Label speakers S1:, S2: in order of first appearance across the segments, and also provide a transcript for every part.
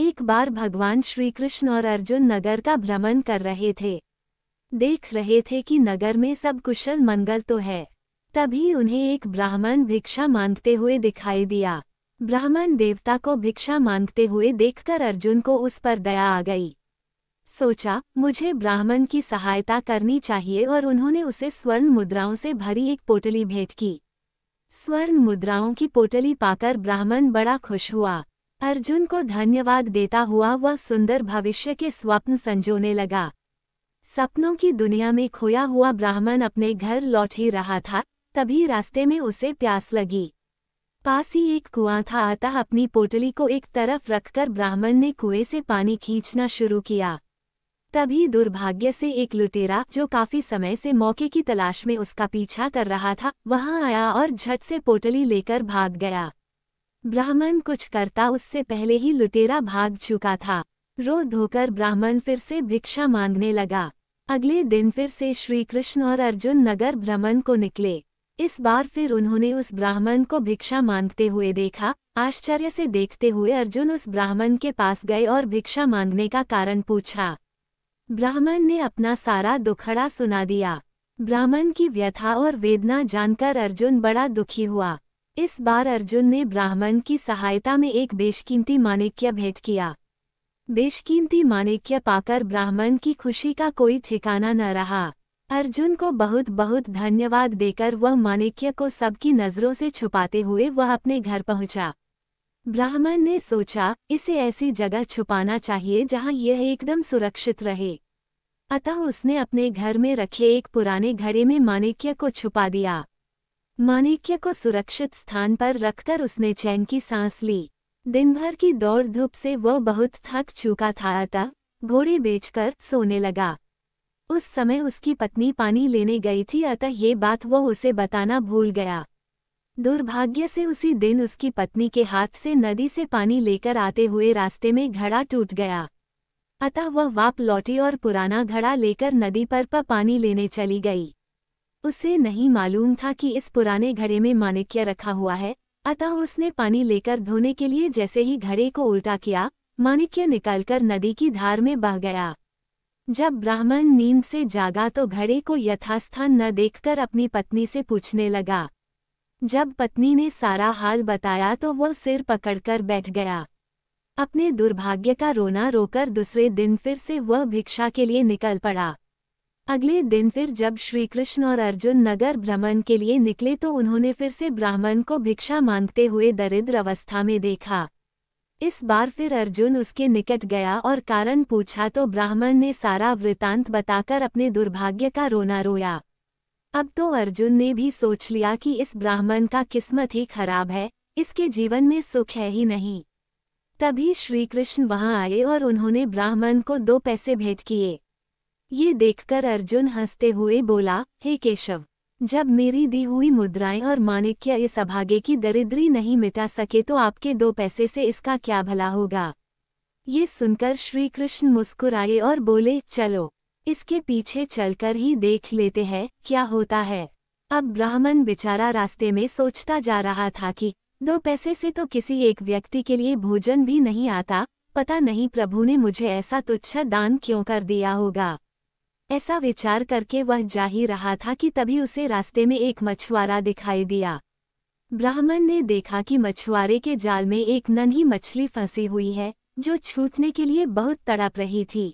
S1: एक बार भगवान श्री कृष्ण और अर्जुन नगर का भ्रमण कर रहे थे देख रहे थे कि नगर में सब कुशल मंगल तो है तभी उन्हें एक ब्राह्मण भिक्षा मांगते हुए दिखाई दिया ब्राह्मण देवता को भिक्षा मांगते हुए देखकर अर्जुन को उस पर दया आ गई सोचा मुझे ब्राह्मण की सहायता करनी चाहिए और उन्होंने उसे स्वर्ण मुद्राओं से भरी एक पोटली भेंट की स्वर्ण मुद्राओं की पोटली पाकर ब्राह्मण बड़ा खुश हुआ अर्जुन को धन्यवाद देता हुआ वह सुंदर भविष्य के स्वप्न संजोने लगा सपनों की दुनिया में खोया हुआ ब्राह्मण अपने घर लौट ही रहा था तभी रास्ते में उसे प्यास लगी पास ही एक कुआं था अतः अपनी पोटली को एक तरफ रखकर ब्राह्मण ने कुएं से पानी खींचना शुरू किया तभी दुर्भाग्य से एक लुटेरा जो काफी समय से मौके की तलाश में उसका पीछा कर रहा था वहां आया और झट से पोटली लेकर भाग गया ब्राह्मण कुछ करता उससे पहले ही लुटेरा भाग चुका था रो धोकर ब्राह्मण फिर से भिक्षा मांगने लगा अगले दिन फिर से श्री कृष्ण और अर्जुन नगर भ्रमण को निकले इस बार फिर उन्होंने उस ब्राह्मण को भिक्षा मांगते हुए देखा आश्चर्य से देखते हुए अर्जुन उस ब्राह्मण के पास गए और भिक्षा मांगने का कारण पूछा ब्राह्मण ने अपना सारा दुखड़ा सुना दिया ब्राह्मण की व्यथा और वेदना जानकर अर्जुन बड़ा दुखी हुआ इस बार अर्जुन ने ब्राह्मण की सहायता में एक बेशकीमती माणिक्य भेंट किया बेशकीमती माणिक्य पाकर ब्राह्मण की खुशी का कोई ठिकाना न रहा अर्जुन को बहुत बहुत धन्यवाद देकर वह माणिक्य को सबकी नज़रों से छुपाते हुए वह अपने घर पहुंचा। ब्राह्मण ने सोचा इसे ऐसी जगह छुपाना चाहिए जहां यह एकदम सुरक्षित रहे अतः उसने अपने घर में रखे एक पुराने घड़े में माणिक्य को छुपा दिया माणिक्य को सुरक्षित स्थान पर रखकर उसने चैन की सांस ली दिन भर की दौड़ धूप से वह बहुत थक चुका था अतः घोड़े बेचकर सोने लगा उस समय उसकी पत्नी पानी लेने गई थी अतः ये बात वह उसे बताना भूल गया दुर्भाग्य से उसी दिन उसकी पत्नी के हाथ से नदी से पानी लेकर आते हुए रास्ते में घड़ा टूट गया अतः वह वाप लौटी और पुराना घड़ा लेकर नदी पर पानी लेने चली गई उसे नहीं मालूम था कि इस पुराने घड़े में माणिक्य रखा हुआ है अतः उसने पानी लेकर धोने के लिए जैसे ही घड़े को उल्टा किया माणिक्य निकालकर नदी की धार में बह गया जब ब्राह्मण नींद से जागा तो घड़े को यथास्थान न देखकर अपनी पत्नी से पूछने लगा जब पत्नी ने सारा हाल बताया तो वह सिर पकड़कर बैठ गया अपने दुर्भाग्य का रोना रोकर दूसरे दिन फिर से वह भिक्षा के लिए निकल पड़ा अगले दिन फिर जब श्री कृष्ण और अर्जुन नगर भ्रमण के लिए निकले तो उन्होंने फिर से ब्राह्मण को भिक्षा मांगते हुए दरिद्र अवस्था में देखा इस बार फिर अर्जुन उसके निकट गया और कारण पूछा तो ब्राह्मण ने सारा वृतांत बताकर अपने दुर्भाग्य का रोना रोया अब तो अर्जुन ने भी सोच लिया कि इस ब्राह्मण का किस्मत ही खराब है इसके जीवन में सुख है ही नहीं तभी श्रीकृष्ण वहां आए और उन्होंने ब्राह्मण को दो पैसे भेंट किए ये देखकर अर्जुन हंसते हुए बोला हे केशव जब मेरी दी हुई मुद्राएं और माणिक्य इस अभागे की दरिद्री नहीं मिटा सके तो आपके दो पैसे से इसका क्या भला होगा ये सुनकर श्री कृष्ण मुस्कुराए और बोले चलो इसके पीछे चलकर ही देख लेते हैं क्या होता है अब ब्राह्मण बेचारा रास्ते में सोचता जा रहा था कि दो पैसे से तो किसी एक व्यक्ति के लिए भोजन भी नहीं आता पता नहीं प्रभु ने मुझे ऐसा तुच्छ दान क्यों कर दिया होगा ऐसा विचार करके वह जा ही रहा था कि तभी उसे रास्ते में एक मछुआरा दिखाई दिया ब्राह्मण ने देखा कि मछुआरे के जाल में एक नन्ही मछली फंसी हुई है जो छूटने के लिए बहुत तड़प रही थी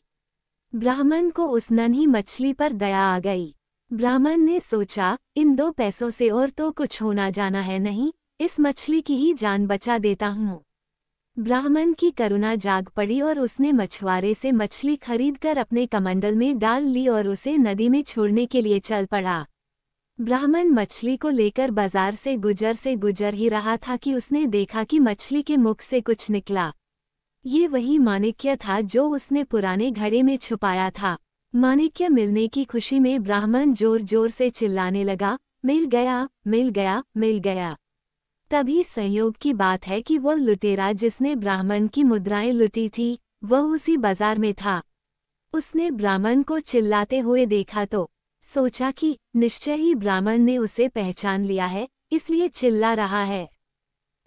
S1: ब्राह्मण को उस नन्ही मछली पर दया आ गई ब्राह्मण ने सोचा इन दो पैसों से और तो कुछ होना जाना है नहीं इस मछली की ही जान बचा देता हूँ ब्राह्मण की करुणा जाग पड़ी और उसने मछुआरे से मछली खरीदकर अपने कमंडल में डाल ली और उसे नदी में छोड़ने के लिए चल पड़ा ब्राह्मण मछली को लेकर बाजार से गुजर से गुजर ही रहा था कि उसने देखा कि मछली के मुख से कुछ निकला ये वही माणिक्य था जो उसने पुराने घड़े में छुपाया था माणिक्य मिलने की खुशी में ब्राह्मण जोर जोर से चिल्लाने लगा मिल गया मिल गया मिल गया तभी संयोग की बात है कि वह लुटेरा जिसने ब्राह्मण की मुद्राएं लुटी थी वह उसी बाजार में था उसने ब्राह्मण को चिल्लाते हुए देखा तो सोचा कि निश्चय ही ब्राह्मण ने उसे पहचान लिया है इसलिए चिल्ला रहा है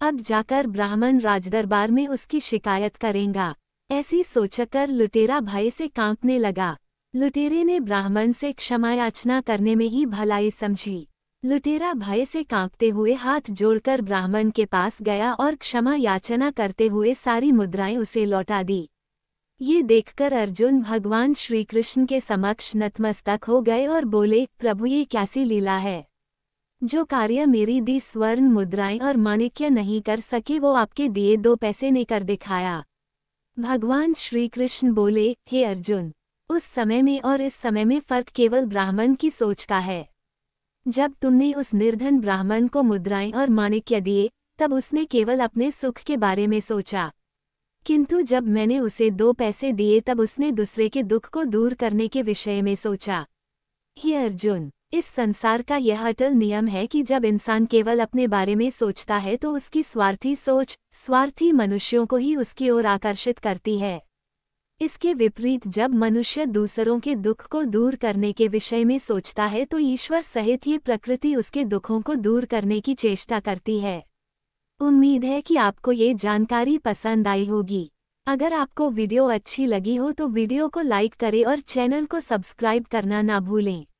S1: अब जाकर ब्राह्मण राजदरबार में उसकी शिकायत करेगा ऐसी सोचकर लुटेरा भाई से कांपने लगा लुटेरे ने ब्राह्मण से क्षमा याचना करने में ही भलाई समझी लुटेरा भय से कांपते हुए हाथ जोड़कर ब्राह्मण के पास गया और क्षमा याचना करते हुए सारी मुद्राएं उसे लौटा दी ये देखकर अर्जुन भगवान श्रीकृष्ण के समक्ष नतमस्तक हो गए और बोले प्रभु ये कैसी लीला है जो कार्य मेरी दी स्वर्ण मुद्राएं और माणिक्य नहीं कर सके वो आपके दिए दो पैसे ने कर दिखाया भगवान श्रीकृष्ण बोले हे अर्जुन उस समय में और इस समय में फर्क केवल ब्राह्मण की सोच का है जब तुमने उस निर्धन ब्राह्मण को मुद्राएं और माणिक्य दिए तब उसने केवल अपने सुख के बारे में सोचा किंतु जब मैंने उसे दो पैसे दिए तब उसने दूसरे के दुख को दूर करने के विषय में सोचा हे अर्जुन इस संसार का यह अटल नियम है कि जब इंसान केवल अपने बारे में सोचता है तो उसकी स्वार्थी सोच स्वार्थी मनुष्यों को ही उसकी ओर आकर्षित करती है इसके विपरीत जब मनुष्य दूसरों के दुख को दूर करने के विषय में सोचता है तो ईश्वर सहित ये प्रकृति उसके दुखों को दूर करने की चेष्टा करती है उम्मीद है कि आपको ये जानकारी पसंद आई होगी अगर आपको वीडियो अच्छी लगी हो तो वीडियो को लाइक करें और चैनल को सब्सक्राइब करना ना भूलें